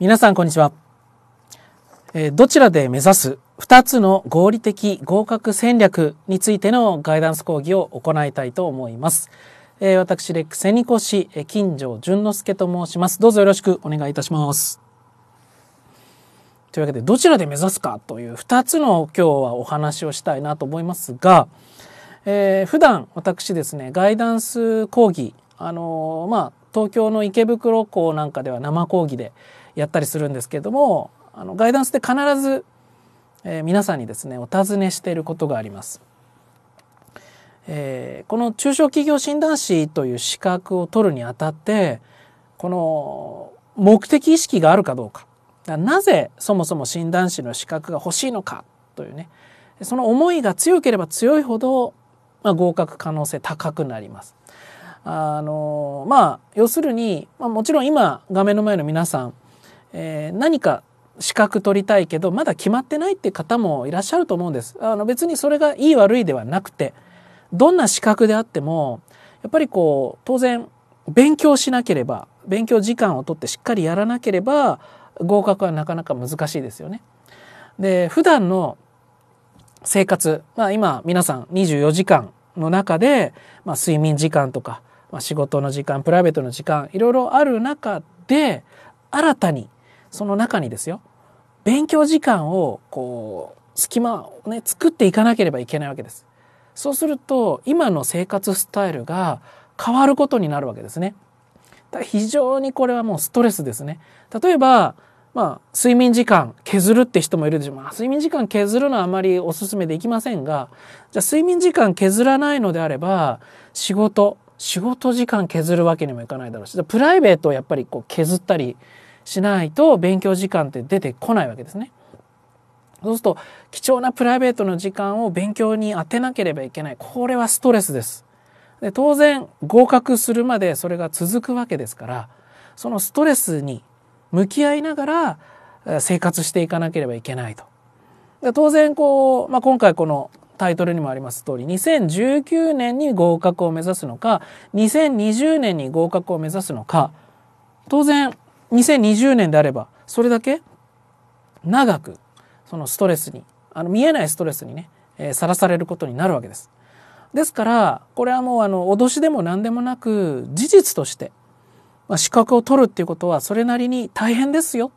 皆さんこんにちは、えどちらで目指す2つの合理的合格戦略についてのガイダンス講義を行いたいと思います、え私レックセニコ市金城淳之介と申しますどうぞよろしくお願いいたしますというわけでどちらで目指すかという2つの今日はお話をしたいなと思いますが、えー、普段私ですねガイダンス講義あのー、まあ東京の池袋校なんかでは生講義でやったりするんですけれどもあのガイダンスで必ず、えー、皆さんにですねお尋ねしていることがあります。えー、この中小企業診断士という資格を取るにあたってこの目的意識があるかどうかなぜそもそも診断士の資格が欲しいのかというねその思いが強ければ強いほど、まあ、合格可能性高くなります。あのまあ要するに、まあ、もちろん今画面の前の皆さんえー、何か資格取りたいけどまだ決まってないって方もいらっしゃると思うんです。あの別にそれがいい悪いではなくてどんな資格であってもやっぱりこう当然勉強しなければ勉強時間をとってしっかりやらなければ合格はなかなか難しいですよね。で普段の生活、まあ、今皆さん24時間の中で、まあ、睡眠時間とか、まあ、仕事の時間プライベートの時間いろいろある中で新たにその中にですよ、勉強時間を、こう、隙間をね、作っていかなければいけないわけです。そうすると、今の生活スタイルが変わることになるわけですね。非常にこれはもうストレスですね。例えば、まあ、睡眠時間削るって人もいるでしょう。まあ、睡眠時間削るのはあまりお勧めできませんが、じゃあ睡眠時間削らないのであれば、仕事、仕事時間削るわけにもいかないだろうし、プライベートをやっぱりこう削ったりしないと勉強時間って出てこないわけですね。そうすると貴重なプライベートの時間を勉強に当てなければいけない。これはストレスです。で当然合格するまでそれが続くわけですからそのストレスに向き合いながら生活していかなければいけないと。で当然こう、まあ、今回このタイトルにもあります通り2019年に合格を目指すのか2020年に合格を目指すのか当然2020年であればそれだけ長くそのストレスにあの見えないストレスにねさら、えー、されることになるわけです。ですからこれはもうあの脅しでも何でもなく事実として、まあ、資格を取るっていうことはそれなりに大変ですよ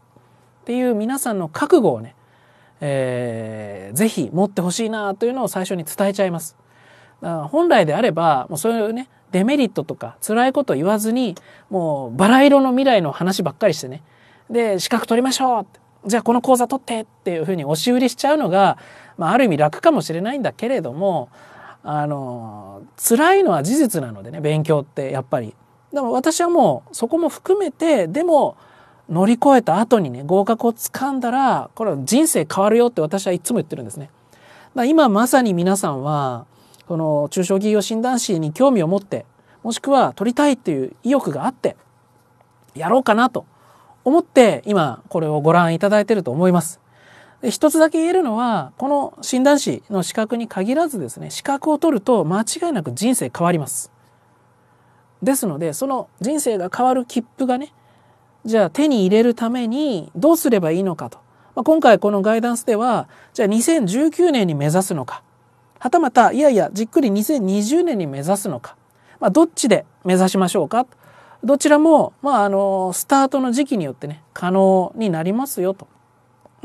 っていう皆さんの覚悟をね、えー、ぜひ持ってほしいなというのを最初に伝えちゃいます。本来であればもうそういうねデメリットとか辛いこと言わずにもうバラ色の未来の話ばっかりしてねで資格取りましょうってじゃあこの講座取ってっていうふうに押し売りしちゃうのが、まあ、ある意味楽かもしれないんだけれどもあの辛いのは事実なのでね勉強ってやっぱり。でも私はもうそこも含めてでも乗り越えた後にね合格をつかんだらこれは人生変わるよって私はいつも言ってるんですね。今まさに皆さんはその中小企業診断士に興味を持ってもしくは取りたいっていう意欲があってやろうかなと思って今これをご覧いただいていると思います。で一つだけ言えるのはこの診断士の資格に限らずですね資格を取ると間違いなく人生変わります。ですのでその人生が変わる切符がねじゃあ手に入れるためにどうすればいいのかと、まあ、今回このガイダンスではじゃあ2019年に目指すのかはたまたいやいやじっくり2020年に目指すのか、まあ、どっちで目指しましょうかどちらも、まあ、あのスタートの時期によってね可能になりますよと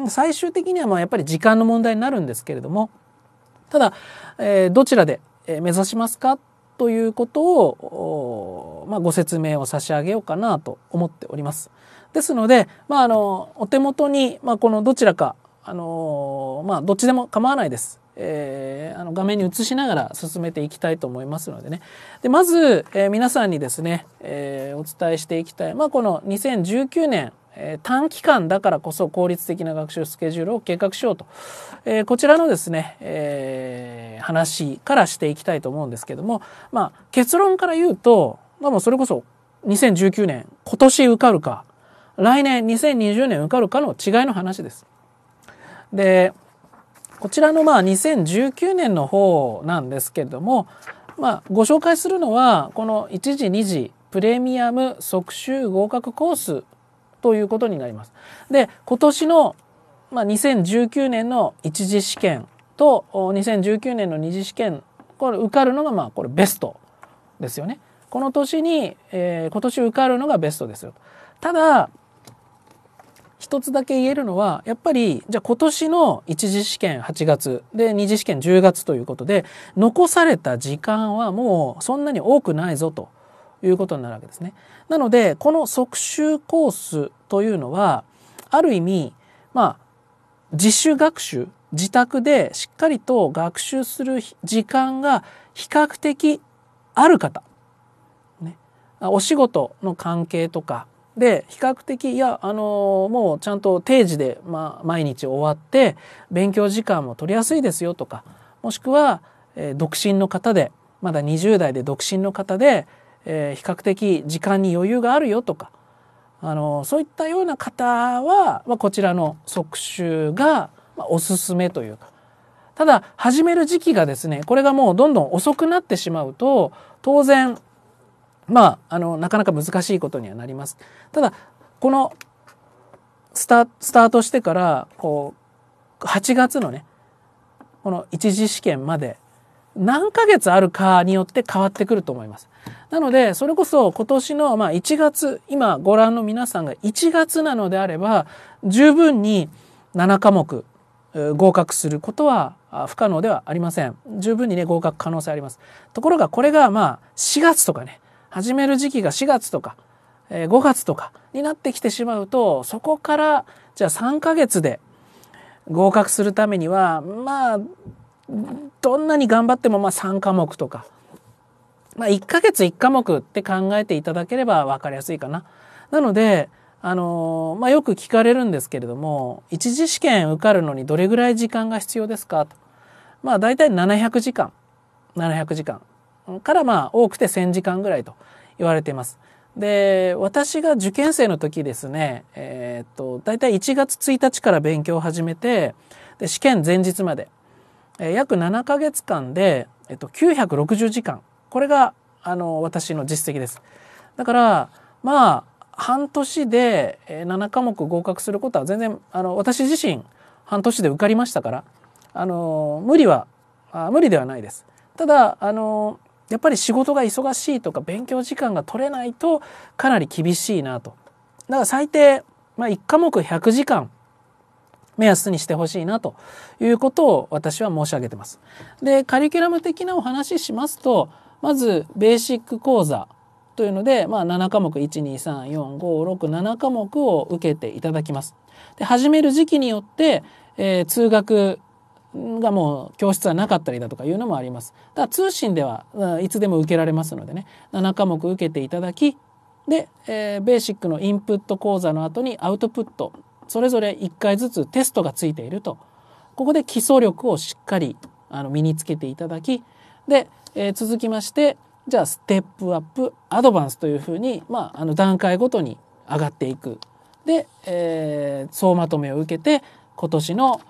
最終的にはまあやっぱり時間の問題になるんですけれどもただ、えー、どちらで目指しますかということを、まあ、ご説明を差し上げようかなと思っております。ですので、まあ、あのお手元に、まあ、このどちらかあのまあ、どっちでも構わないです。えー、あの画面に映しながら進めていきたいと思いますのでね。で、まず、えー、皆さんにですね、えー、お伝えしていきたい。まあ、この2019年、え短期間だからこそ効率的な学習スケジュールを計画しようと、えこちらのですね、え話からしていきたいと思うんですけども、まあ、結論から言うと、まあ、もうそれこそ2019年、今年受かるか、来年2020年受かるかの違いの話です。で、こちらのまあ2019年の方なんですけれども、まあ、ご紹介するのはこの1時2時プレミアム即習合格コースということになります。で今年の、まあ、2019年の1次試験と2019年の2次試験これ受かるのがまあこれベストですよね。この年に、えー、今年受かるのがベストですよ。ただつだけ言えるのは、やっぱり、じゃあ今年の一次試験8月、で、二次試験10月ということで、残された時間はもうそんなに多くないぞということになるわけですね。なので、この即習コースというのは、ある意味、まあ、自主学習、自宅でしっかりと学習する時間が比較的ある方、ね、お仕事の関係とか、で、比較的、いや、あのー、もうちゃんと定時で、まあ、毎日終わって、勉強時間も取りやすいですよとか、もしくは、えー、独身の方で、まだ20代で独身の方で、えー、比較的時間に余裕があるよとか、あのー、そういったような方は、まあ、こちらの即習が、まあ、おすすめというか、ただ始める時期がですねこれがもうどんどん遅くなってしまうと当然まあ、あの、なかなか難しいことにはなります。ただ、このスタ、スタートしてから、こう、8月のね、この一次試験まで何ヶ月あるかによって変わってくると思います。なので、それこそ今年の、まあ、1月、今ご覧の皆さんが1月なのであれば、十分に7科目合格することは不可能ではありません。十分にね、合格可能性あります。ところが、これがまあ、4月とかね、始める時期が4月とか、え5月とかになってきてしまうとそこからじゃあ3ヶ月で合格するためにはまあどんなに頑張ってもまあ3科目とか、まあ、1ヶ月1科目って考えていただければ分かりやすいかな。なのであのまあ、よく聞かれるんですけれども一次試験受かるのにどれぐらい時間が必要ですかとまあ大体700時間700時間からまあ多くて1000時間ぐらいと言われています。で私が受験生の時ですね、えー、っと大体1月1日から勉強を始めてで試験前日まで、えー、約7か月間で、えっと、960時間これがあの私の実績です。だからまあ半年で7科目合格することは全然あの私自身半年で受かりましたからあの無理はあ無理ではないです。ただあのやっぱり仕事が忙しいとか勉強時間が取れないとかなり厳しいなと。だから最低、まあ、1科目100時間目安にしてほしいなということを私は申し上げてます。で、カリキュラム的なお話ししますと、まずベーシック講座というので、まあ、7科目1234567科目を受けていただきます。で始める時期によって、えー、通学がもう教室はなかったりだとかいうのもあります。ただ通信ではいつでも受けられますのでね7科目受けていただきで、えー、ベーシックのインプット講座の後にアウトプットそれぞれ1回ずつテストがついているとここで基礎力をしっかりあの身につけていただきで、えー、続きましてじゃあステップアップアドバンスというふうに、まあ、あの段階ごとに上がっていく。で、えー、総まとめを受けて今年の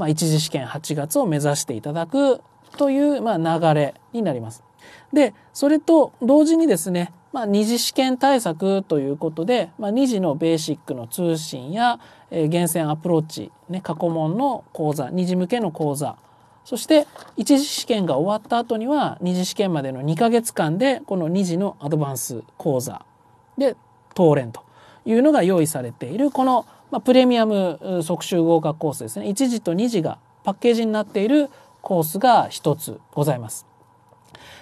まあ、一次試験8月を目指していただくという、ま流れになります。で、それと同時にですね、まあ、二次試験対策ということで、まあ、二次のベーシックの通信や、えー、厳選アプローチ、ね、過去問の講座、二次向けの講座、そして一次試験が終わった後には二次試験までの2ヶ月間でこの二次のアドバンス講座で当連というのが用意されているこのまあ、プレミアム即習合格コースですね1時と2時がパッケージになっているコースが1つございます。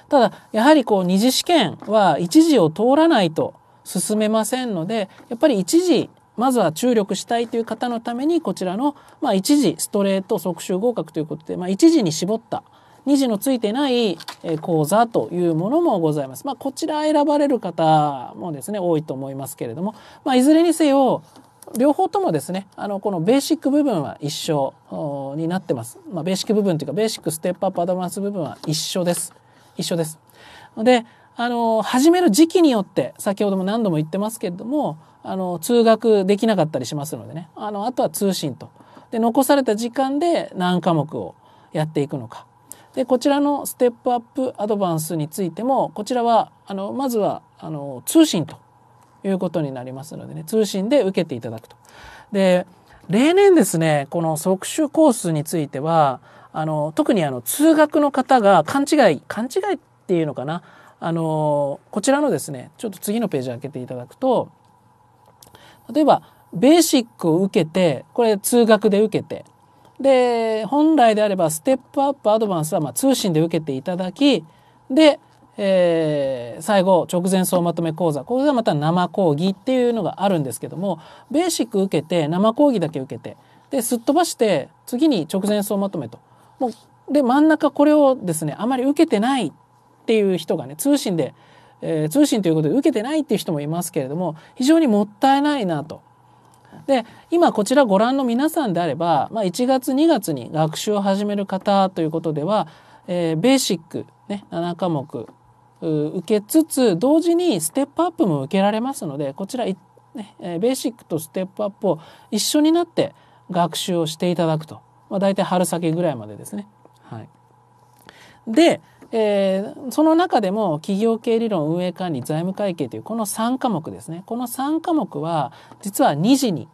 ただやはりこう2次試験は1時を通らないと進めませんのでやっぱり1時、まずは注力したいという方のためにこちらの、まあ、1次ストレート即習合格ということで、まあ、1時に絞った2時のついてない講座というものもございます。まあ、こちら選ばれる方もですね多いと思いますけれども、まあ、いずれにせよ両方ともですね、あの、このベーシック部分は一緒になってます。まあ、ベーシック部分というか、ベーシックステップアップアドバンス部分は一緒です。一緒です。で、あの、始める時期によって、先ほども何度も言ってますけれども、あの、通学できなかったりしますのでね、あの、あとは通信と。で、残された時間で何科目をやっていくのか。で、こちらのステップアップアドバンスについても、こちらは、あの、まずは、あの、通信と。いうことになりますのでね、通信で受けていただくと。で、例年ですね、この即習コースについては、あの、特にあの、通学の方が勘違い、勘違いっていうのかな。あの、こちらのですね、ちょっと次のページ開けていただくと、例えば、ベーシックを受けて、これ通学で受けて、で、本来であればステップアップアドバンスはま通信で受けていただき、で、えー、最後直前総まとめ講座これがまた生講義っていうのがあるんですけどもベーシック受けて生講義だけ受けてですっ飛ばして次に直前総まとめともうで真ん中これをですねあまり受けてないっていう人がね通信で、えー、通信ということで受けてないっていう人もいますけれども非常にもったいないなと。で今こちらご覧の皆さんであれば、まあ、1月2月に学習を始める方ということでは、えー、ベーシック、ね、7科目受けつつ同時にステップアップも受けられますのでこちら、ね、ベーシックとステップアップを一緒になって学習をしていただくと、まあ、大体春先ぐらいまでですね。はい、で、えー、その中でも企業経理論運営管理財務会計というこの3科目ですねこの3科目は実は2次に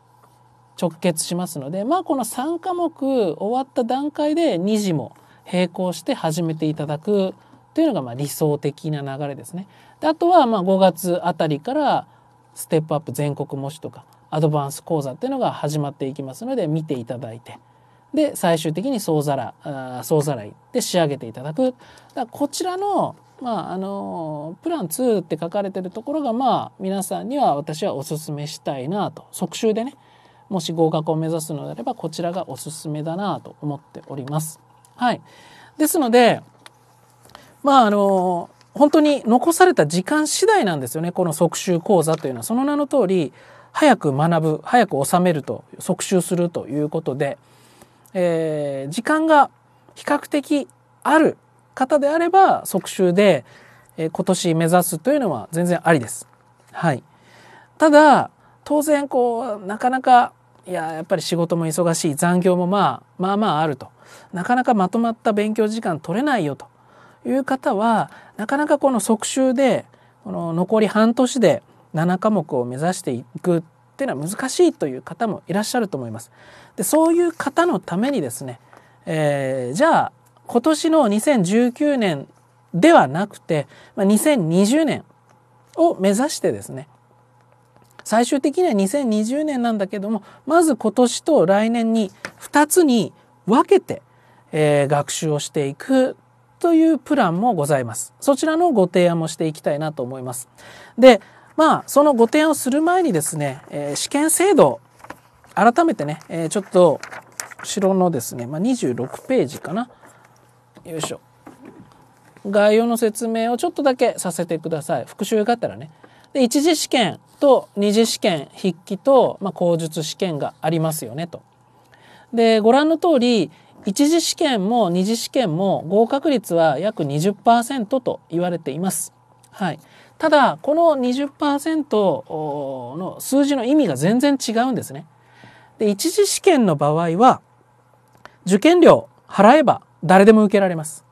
直結しますのでまあこの3科目終わった段階で2次も並行して始めていただくというのがま理想的な流れですね。であとはま5月あたりからステップアップ全国模試とかアドバンス講座っていうのが始まっていきますので見ていただいてで最終的に総ざら総ざらいで仕上げていただくだこちらの,、まあ、あのプラン2って書かれてるところがまあ皆さんには私はおすすめしたいなと即習でねもし合格を目指すのであればこちらがおすすめだなと思っております。はい、ですのでまああの本当に残された時間次第なんですよねこの即習講座というのはその名の通り早く学ぶ早く収めると即習するということで、えー、時間が比較的ある方であれば即習で、えー、今年目指すというのは全然ありです。はい、ただ当然こうなかなかいややっぱり仕事も忙しい残業もまあまあまああるとなかなかまとまった勉強時間取れないよという方はなかなかこの即習でこの残り半年で7科目を目指していくっていうのは難しいという方もいらっしゃると思います。でそういう方のためにですね、えー、じゃあ今年の2019年ではなくて、まあ、2020年を目指してですね最終的には2020年なんだけどもまず今年と来年に2つに分けて、えー、学習をしていくというプランもございます。そちらのご提案もしていきたいなと思います。で、まあ、そのご提案をする前にですね、えー、試験制度、改めてね、えー、ちょっと、後ろのですね、まあ、26ページかな。よいしょ。概要の説明をちょっとだけさせてください。復習があったらね。で、一次試験と二次試験、筆記と、まあ、口述試験がありますよね、と。で、ご覧の通り、一次試験も二次試験も合格率は約20%と言われています。はい。ただ、この20%の数字の意味が全然違うんですね。で、一次試験の場合は、受験料払えば誰でも受けられます。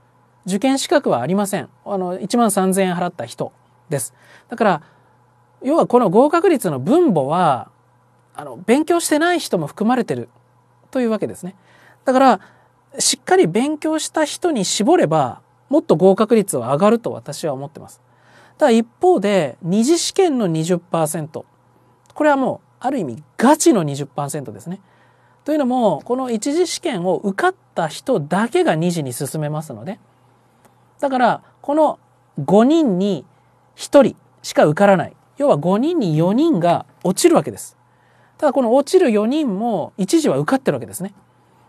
受験資格はありません。あの、1万3000円払った人です。だから、要はこの合格率の分母は、あの、勉強してない人も含まれてるというわけですね。だから、しっかり勉強した人に絞れば、もっと合格率は上がると私は思ってます。ただ一方で、二次試験の20%。これはもう、ある意味ガチの20%ですね。というのも、この一次試験を受かった人だけが二次に進めますので、だから、この5人に1人しか受からない。要は5人に4人が落ちるわけです。ただこの落ちる4人も一時は受かってるわけですね。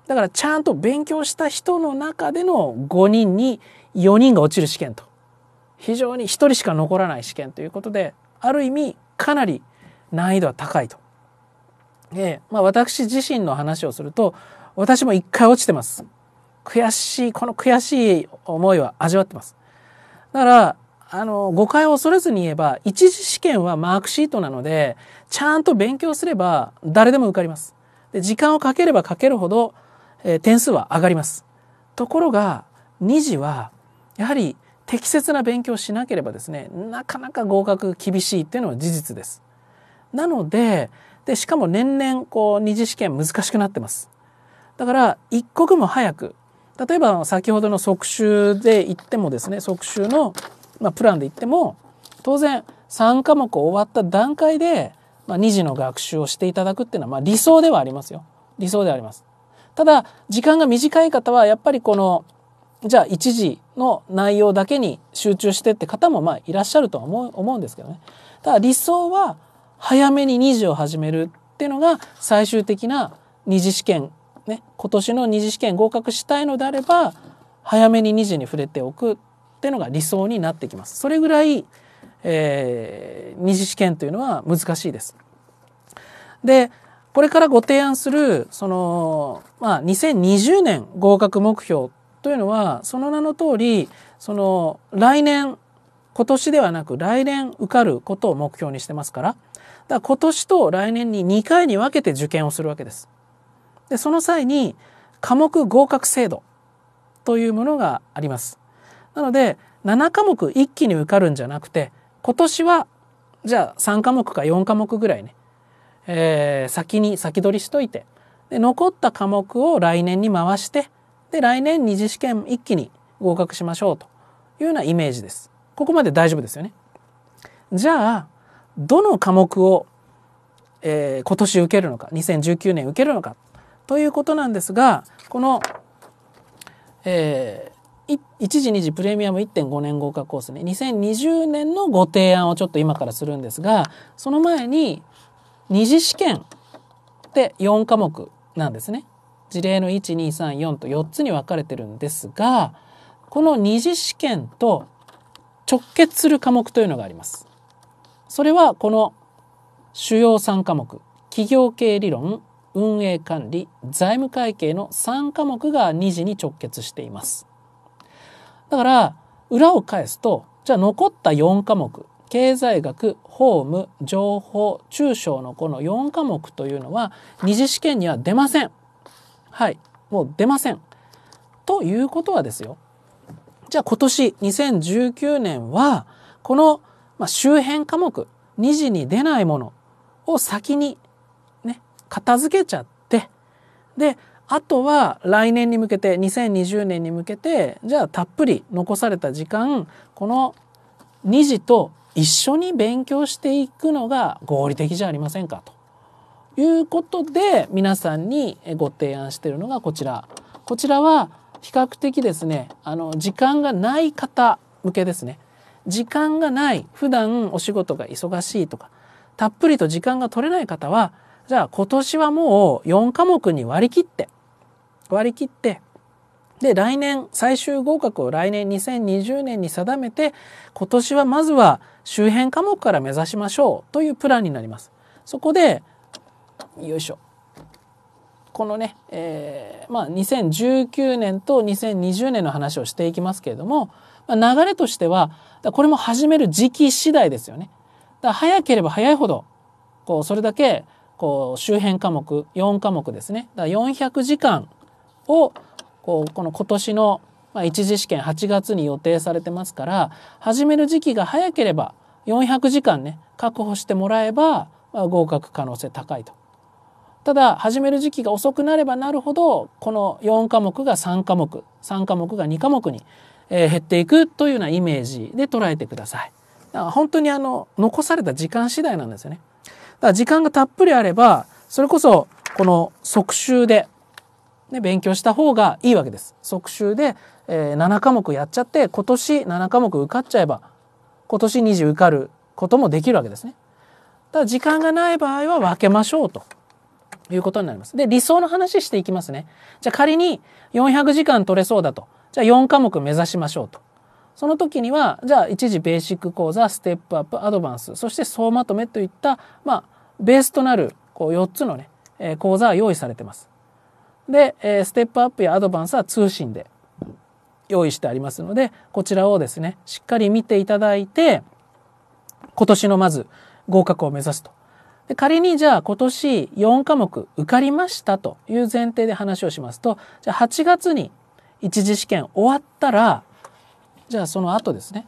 だからちゃんと勉強した人の中での5人に4人が落ちる試験と非常に1人しか残らない試験ということである意味かなり難易度は高いと。で、まあ、私自身の話をすると私も1回落ちてます。悔しいこの悔しい思いは味わってます。だからあの誤解を恐れずに言えば一次試験はマークシートなのでちゃんと勉強すれば誰でも受かります。で時間をかければかけるほどえ点数は上がります。ところが2次はやはり適切な勉強をしなければですねなかなか合格厳しいっていうのは事実です。なのででしかも年々こう二次試験難しくなってます。だから一刻も早く例えば先ほどの即習で言ってもですね即習の、まあ、プランで言っても当然3科目終わった段階で、まあ、2次の学習をしていただくっていうのは、まあ、理想ではありますよ理想ではあります。ただ時間が短い方はやっぱりこのじゃあ1時の内容だけに集中してって方もまあいらっしゃるとは思う思うんですけどね。ただ理想は早めに2次を始めるっていうのが最終的な2次試験、ね、今年の2次試験合格したいのであれば早めに2次に触れておくっていうのが理想になってきます。それぐらい、えー、2次試験というのは難しいです。でこれからご提案する、その、まあ、2020年合格目標というのは、その名の通り、その、来年、今年ではなく来年受かることを目標にしてますから、だから今年と来年に2回に分けて受験をするわけです。で、その際に、科目合格制度というものがあります。なので、7科目一気に受かるんじゃなくて、今年は、じゃあ3科目か4科目ぐらいね、えー、先に先取りしといてで残った科目を来年に回してで来年二次試験一気に合格しましょうというようなイメージです。ここまで大丈夫ですよね。じゃあどの科目を、えー、今年受けるのか2019年受けるのかということなんですがこの、えー、1次2次プレミアム1.5年合格コースね2020年のご提案をちょっと今からするんですがその前に二次試験でて4科目なんですね。事例の1234と4つに分かれてるんですがこの二次試験と直結する科目というのがあります。それはこの主要3科目企業経理論運営管理財務会計の3科目が二次に直結しています。だから裏を返すとじゃあ残った4科目経済学法務情報中小のこの4科目というのは二次試験には出ません。はいもう出ません。ということはですよじゃあ今年2019年はこの周辺科目2次に出ないものを先にね片付けちゃってであとは来年に向けて2020年に向けてじゃあたっぷり残された時間この2次と一緒に勉強していくのが合理的じゃありませんかということで皆さんにご提案しているのがこちらこちらは比較的ですねあの時間がない方向けですね時間がない普段お仕事が忙しいとかたっぷりと時間が取れない方はじゃあ今年はもう4科目に割り切って割り切ってで、来年、最終合格を来年2020年に定めて、今年はまずは周辺科目から目指しましょうというプランになります。そこで、よいしょ。このね、えー、まあ、2019年と2020年の話をしていきますけれども、まあ、流れとしては、これも始める時期次第ですよね。だ早ければ早いほど、こう、それだけ、こう、周辺科目、4科目ですね。だ400時間を、こうこの今年の一次試験8月に予定されてますから始める時期が早ければ400時間ね確保してもらえば合格可能性高いと。ただ始める時期が遅くなればなるほどこの4科目が3科目3科目が2科目に減っていくというようなイメージで捉えてください。だから本当にあの残された時間次第なんですよね。だから時間がたっぷりあればそれこそこの即習でね、勉強した方がいいわけです。即習で、えー、7科目やっちゃって今年7科目受かっちゃえば今年20受かることもできるわけですね。ただ時間がない場合は分けましょうということになります。で理想の話していきますね。じゃあ仮に400時間取れそうだとじゃあ4科目目指しましょうと。その時にはじゃあ一時ベーシック講座ステップアップアドバンスそして総まとめといったまあベースとなるこう4つのね、え講座は用意されてます。で、えステップアップやアドバンスは通信で用意してありますので、こちらをですね、しっかり見ていただいて、今年のまず合格を目指すと。で仮にじゃあ今年4科目受かりましたという前提で話をしますと、じゃあ8月に一次試験終わったら、じゃあその後ですね。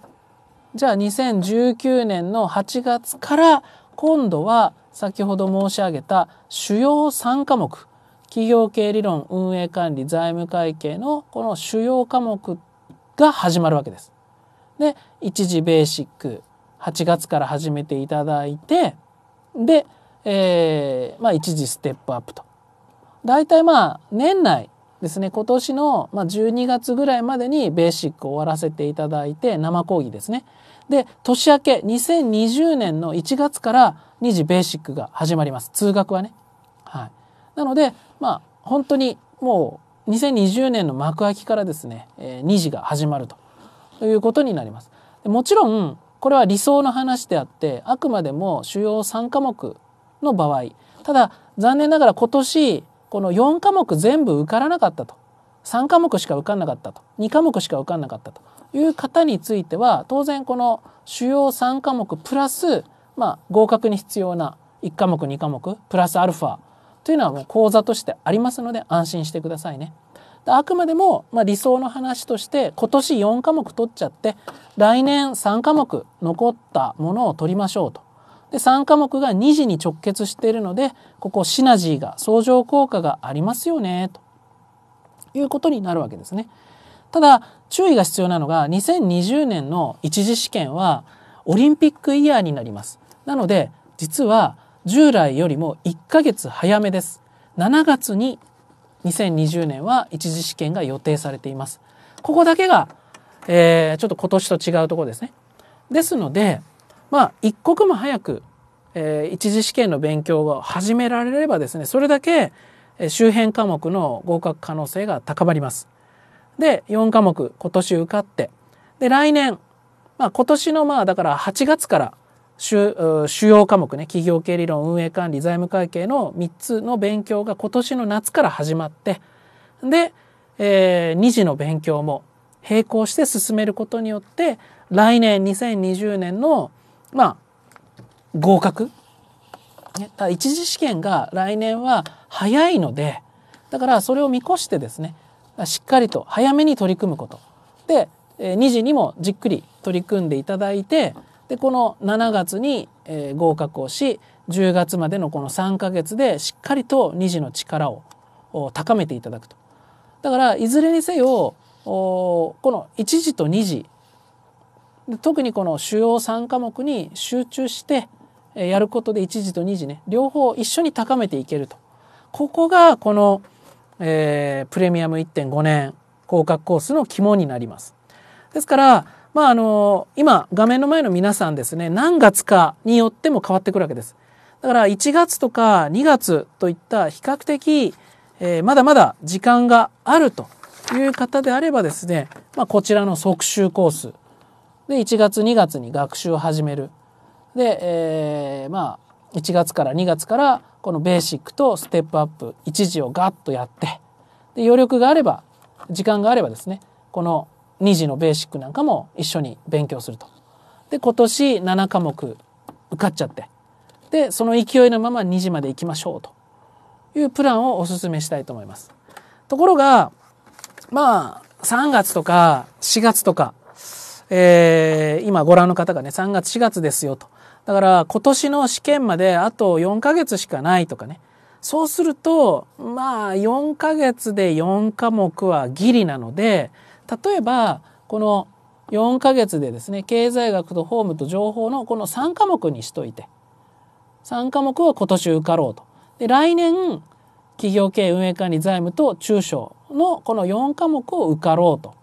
じゃあ2019年の8月から今度は先ほど申し上げた主要3科目。企業経理論運営管理財務会計のこの主要科目が始まるわけです。で一時ベーシック8月から始めていただいてで、えー、まあ、一時ステップアップと。大体まあ年内ですね今年の12月ぐらいまでにベーシックを終わらせていただいて生講義ですね。で年明け2020年の1月から2次ベーシックが始まります通学はね。はいなので、まあ、本当にもう2020年の幕開きからですね、えー、2次が始まるということになります。もちろんこれは理想の話であってあくまでも主要3科目の場合ただ残念ながら今年この4科目全部受からなかったと3科目しか受かんなかったと2科目しか受かんなかったという方については当然この主要3科目プラス、まあ、合格に必要な1科目2科目プラスアルファというのはもう講座としてありますので安心してくださいね。あくまでも、ま理想の話として今年4科目取っちゃって来年3科目残ったものを取りましょうと。で3科目が2次に直結しているのでここシナジーが相乗効果がありますよねということになるわけですね。ただ注意が必要なのが2020年の一次試験はオリンピックイヤーになります。なので実は従来よりも1ヶ月早めです。7月に2020年は一次試験が予定されています。ここだけが、えー、ちょっと今年と違うところですね。ですので、まあ、一刻も早く、えー、一次試験の勉強を始められればですね、それだけ周辺科目の合格可能性が高まります。で、4科目今年受かって、で、来年、まあ今年のまあだから8月から主主要科目ね企業経理論運営管理財務会計の3つの勉強が今年の夏から始まってで、えー、2次の勉強も並行して進めることによって来年2020年のまあ合格、ね、ただ一次試験が来年は早いのでだからそれを見越してですねしっかりと早めに取り組むことで、えー、2次にもじっくり取り組んでいただいてでこの7月に、えー、合格をし10月までのこの3か月でしっかりと2次の力を高めていただくと。だからいずれにせよこの1次と2次特にこの主要3科目に集中してやることで1次と2次ね両方一緒に高めていけると。ここがこの、えー、プレミアム1.5年合格コースの肝になります。ですからまあ、あの、今、画面の前の皆さんですね、何月かによっても変わってくるわけです。だから1月とか2月といった比較的、えー、まだまだ時間があるという方であればですね、まあ、こちらの即習コースで1月2月に学習を始める。で、えー、まあ、1月から2月からこのベーシックとステップアップ1時をガッとやって、で、余力があれば、時間があればですね、この2次のベーシックなんかも一緒に勉強すると。で、今年7科目受かっちゃって、で、その勢いのまま2次まで行きましょうというプランをお勧めしたいと思います。ところが、まあ、3月とか4月とか、えー、今ご覧の方がね、3月4月ですよと。だから今年の試験まであと4ヶ月しかないとかね。そうすると、まあ4ヶ月で4科目はギリなので、例えばこの4ヶ月でですね経済学と法務と情報のこの3科目にしといて3科目は今年受かろうと。で来年企業経営運営管理財務と中小のこの4科目を受かろうと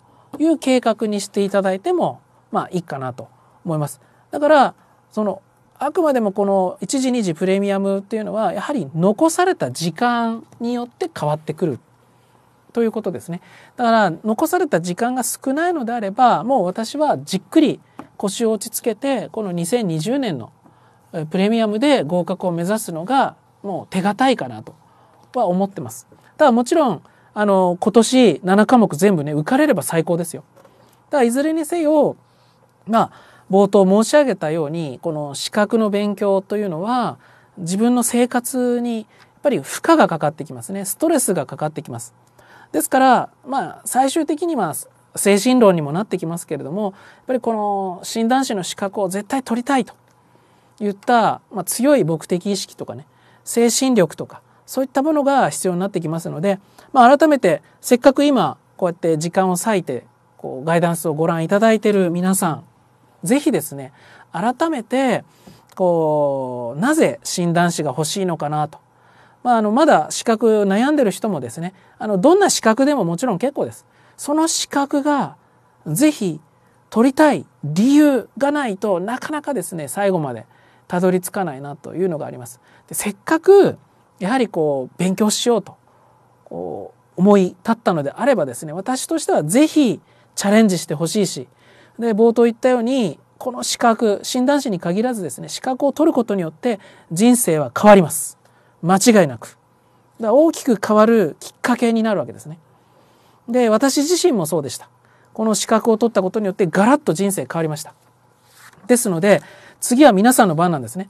いう計画にしていただいてもまあいいかなと思います。だからそのあくまでもこの1時2時プレミアムっていうのはやはり残された時間によって変わってくるということですね。だから残された時間が少ないのであれば、もう私はじっくり腰を落ち着けて、この2020年のプレミアムで合格を目指すのがもう手堅いかなとは思ってます。ただもちろん、あの、今年7科目全部ね、受かれれば最高ですよ。だからいずれにせよ、まあ、冒頭申し上げたように、この資格の勉強というのは、自分の生活にやっぱり負荷がかかってきますね。ストレスがかかってきます。ですから、まあ、最終的には精神論にもなってきますけれどもやっぱりこの診断士の資格を絶対取りたいといった、まあ、強い目的意識とかね精神力とかそういったものが必要になってきますので、まあ、改めてせっかく今こうやって時間を割いてこうガイダンスをご覧いただいている皆さんぜひですね改めてこうなぜ診断士が欲しいのかなとまあ、あのまだ資格悩んでる人もですねあのどんな資格でももちろん結構です。その資格がぜひ取りたい理由がないとなかなかですね最後までたどり着かないなというのがあります。でせっかくやはりこう勉強しようとこう思い立ったのであればですね私としてはぜひチャレンジしてほしいしで冒頭言ったようにこの資格診断士に限らずですね資格を取ることによって人生は変わります。間違いなく。だ大きく変わるきっかけになるわけですね。で、私自身もそうでした。この資格を取ったことによってガラッと人生変わりました。ですので、次は皆さんの番なんですね。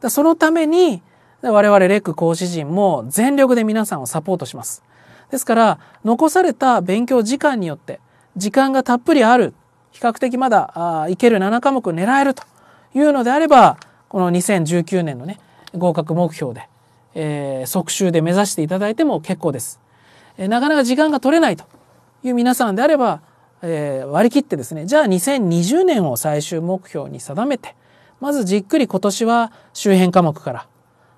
だそのために、我々レック講師陣も全力で皆さんをサポートします。ですから、残された勉強時間によって、時間がたっぷりある、比較的まだあいける7科目狙えるというのであれば、この2019年のね、合格目標でえー、即習で目指していただいても結構です。えー、なかなか時間が取れないという皆さんであれば、えー、割り切ってですね、じゃあ2020年を最終目標に定めて、まずじっくり今年は周辺科目から、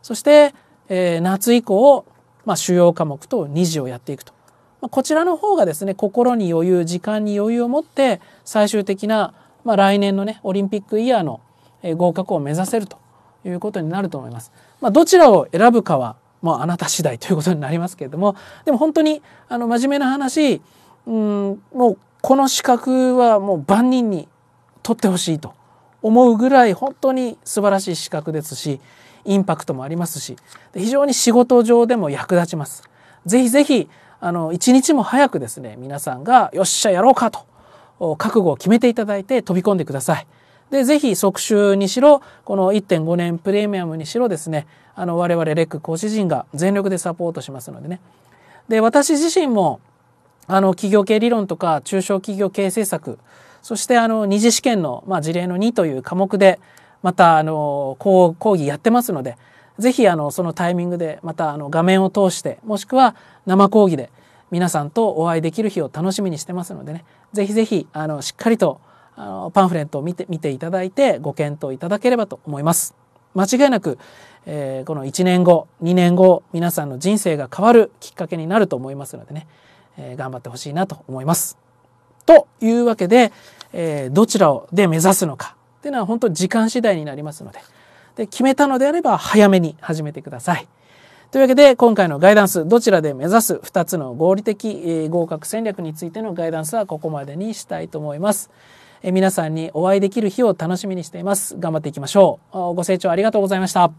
そして、えー、夏以降、まあ、主要科目と二次をやっていくと。まあ、こちらの方がですね、心に余裕、時間に余裕を持って、最終的な、まあ、来年のね、オリンピックイヤーの合格を目指せるということになると思います。まあ、どちらを選ぶかは、まあ、あなた次第ということになりますけれども、でも本当に、あの、真面目な話、うん、もう、この資格はもう万人に取ってほしいと思うぐらい、本当に素晴らしい資格ですし、インパクトもありますし、非常に仕事上でも役立ちます。ぜひぜひ、あの、一日も早くですね、皆さんが、よっしゃ、やろうかと、覚悟を決めていただいて飛び込んでください。で、ぜひ即週にしろ、この1.5年プレミアムにしろですね、あの、我々レック講師陣が全力でサポートしますのでね。で、私自身も、あの、企業系理論とか中小企業系政策、そしてあの、二次試験の、まあ、事例の2という科目で、また、あの、講義やってますので、ぜひ、あの、そのタイミングで、また、あの、画面を通して、もしくは生講義で、皆さんとお会いできる日を楽しみにしてますのでね、ぜひぜひ、あの、しっかりと、あのパンフレットを見て見ていただいてご検討いただければと思います。間違いなく、えー、この1年後2年後皆さんの人生が変わるきっかけになると思いますのでね、えー、頑張ってほしいなと思います。というわけで、えー、どちらをで目指すのかっていうのは本当時間次第になりますのでで決めたのであれば早めに始めてください。というわけで今回のガイダンスどちらで目指す2つの合理的合格戦略についてのガイダンスはここまでにしたいと思います。皆さんにお会いできる日を楽しみにしています。頑張っていきましょう。ご清聴ありがとうございました。